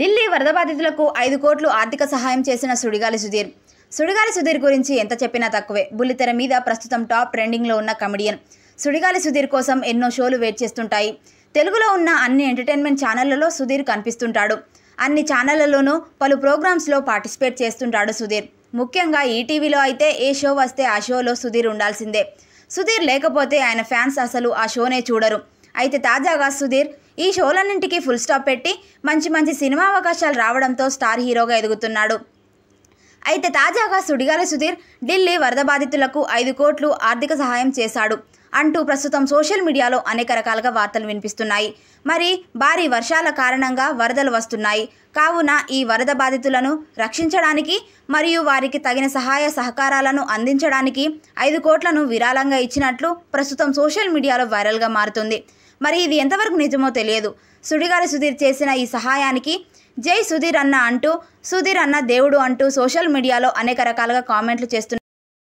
ఢిల్లీ వరద బాధితులకు ఐదు కోట్లు ఆర్థిక సహాయం చేసిన సుడిగాలి సుధీర్ సుడిగాలి సుధీర్ గురించి ఎంత చెప్పినా తక్కువే బుల్లితెర మీద ప్రస్తుతం టాప్ ట్రెండింగ్లో ఉన్న కమెడియన్ సుడిగాలి సుధీర్ కోసం ఎన్నో షోలు వెయిట్ చేస్తుంటాయి తెలుగులో ఉన్న అన్ని ఎంటర్టైన్మెంట్ ఛానళ్లలో సుధీర్ కనిపిస్తుంటాడు అన్ని ఛానళ్లలోనూ పలు ప్రోగ్రామ్స్లో పార్టిసిపేట్ చేస్తుంటాడు సుధీర్ ముఖ్యంగా ఈటీవీలో అయితే ఏ షో వస్తే ఆ షోలో సుధీర్ ఉండాల్సిందే సుధీర్ లేకపోతే ఆయన ఫ్యాన్స్ అసలు ఆ షోనే చూడరు అయితే తాజాగా సుధీర్ ఈ షోలన్నింటికి ఫుల్ స్టాప్ పెట్టి మంచి మంచి సినిమా అవకాశాలు రావడంతో స్టార్ హీరోగా ఎదుగుతున్నాడు అయితే తాజాగా సుడిగాల సుధీర్ ఢిల్లీ వరద బాధితులకు ఐదు కోట్లు ఆర్థిక సహాయం చేశాడు అంటూ ప్రస్తుతం సోషల్ మీడియాలో అనేక రకాలుగా వార్తలు వినిపిస్తున్నాయి మరి భారీ వర్షాల కారణంగా వరదలు వస్తున్నాయి కావున ఈ వరద బాధితులను రక్షించడానికి మరియు వారికి తగిన సహాయ సహకారాలను అందించడానికి ఐదు కోట్లను విరాళంగా ఇచ్చినట్లు ప్రస్తుతం సోషల్ మీడియాలో వైరల్గా మారుతుంది మరి ఇది ఎంతవరకు నిజమో తెలియదు సుడిగాలి సుధీర్ చేసిన ఈ సహాయానికి జై సుధీర్ అన్న అంటూ సుధీర్ అన్న దేవుడు అంటూ సోషల్ మీడియాలో అనేక రకాలుగా కామెంట్లు చేస్తున్నారు